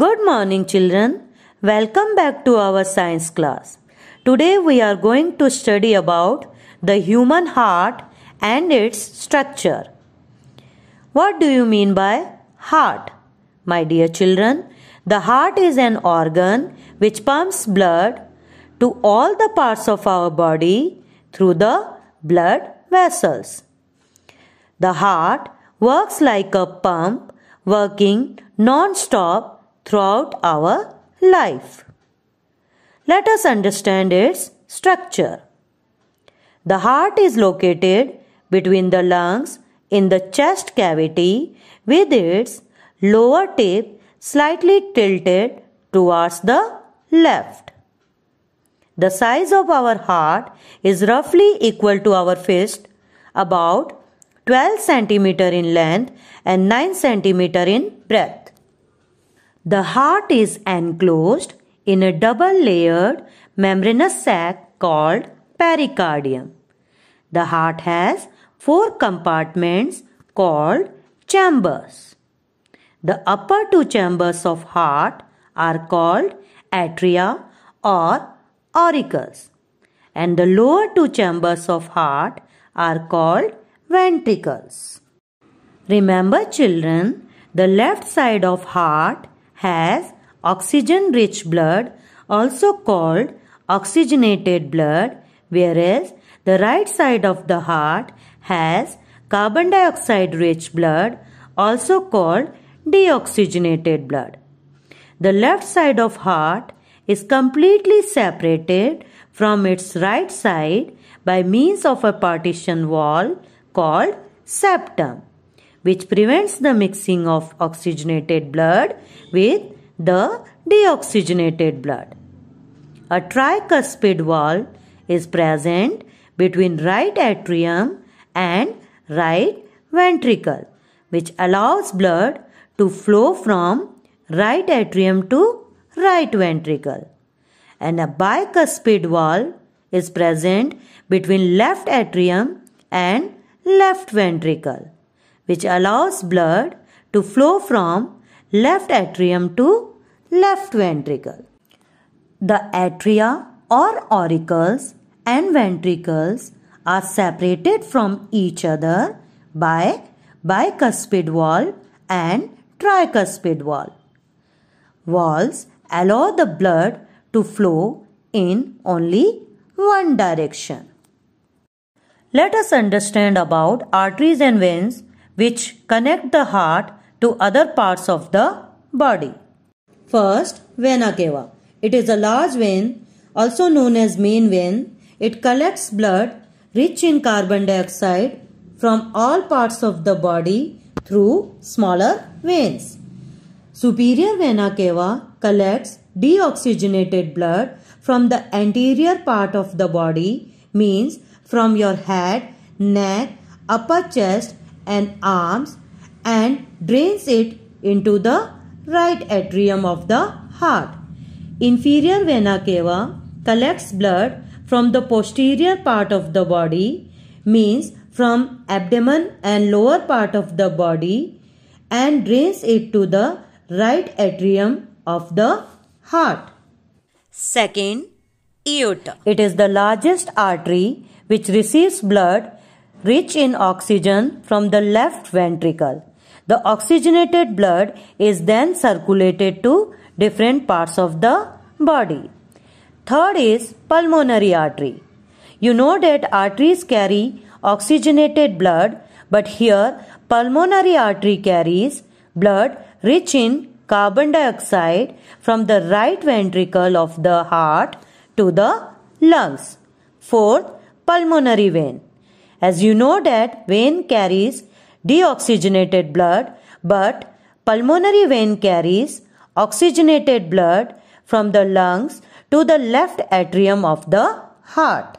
Good morning, children. Welcome back to our science class. Today we are going to study about the human heart and its structure. What do you mean by heart? My dear children, the heart is an organ which pumps blood to all the parts of our body through the blood vessels. The heart works like a pump working non-stop throughout our life. Let us understand its structure. The heart is located between the lungs in the chest cavity with its lower tip slightly tilted towards the left. The size of our heart is roughly equal to our fist, about 12 cm in length and 9 cm in breadth. The heart is enclosed in a double layered membranous sac called pericardium. The heart has four compartments called chambers. The upper two chambers of heart are called atria or auricles and the lower two chambers of heart are called ventricles. Remember children, the left side of heart has oxygen rich blood, also called oxygenated blood, whereas the right side of the heart has carbon dioxide rich blood, also called deoxygenated blood. The left side of heart is completely separated from its right side by means of a partition wall called septum which prevents the mixing of oxygenated blood with the deoxygenated blood. A tricuspid wall is present between right atrium and right ventricle which allows blood to flow from right atrium to right ventricle and a bicuspid wall is present between left atrium and left ventricle which allows blood to flow from left atrium to left ventricle. The atria or auricles and ventricles are separated from each other by bicuspid wall and tricuspid wall. Walls allow the blood to flow in only one direction. Let us understand about arteries and veins which connect the heart to other parts of the body. First, vena cava. It is a large vein, also known as main vein. It collects blood rich in carbon dioxide from all parts of the body through smaller veins. Superior vena cava collects deoxygenated blood from the anterior part of the body means from your head, neck, upper chest and arms and drains it into the right atrium of the heart. Inferior vena cava collects blood from the posterior part of the body means from abdomen and lower part of the body and drains it to the right atrium of the heart. Second, aorta. It is the largest artery which receives blood rich in oxygen from the left ventricle. The oxygenated blood is then circulated to different parts of the body. Third is pulmonary artery. You know that arteries carry oxygenated blood, but here pulmonary artery carries blood rich in carbon dioxide from the right ventricle of the heart to the lungs. Fourth, pulmonary vein. As you know that vein carries deoxygenated blood, but pulmonary vein carries oxygenated blood from the lungs to the left atrium of the heart.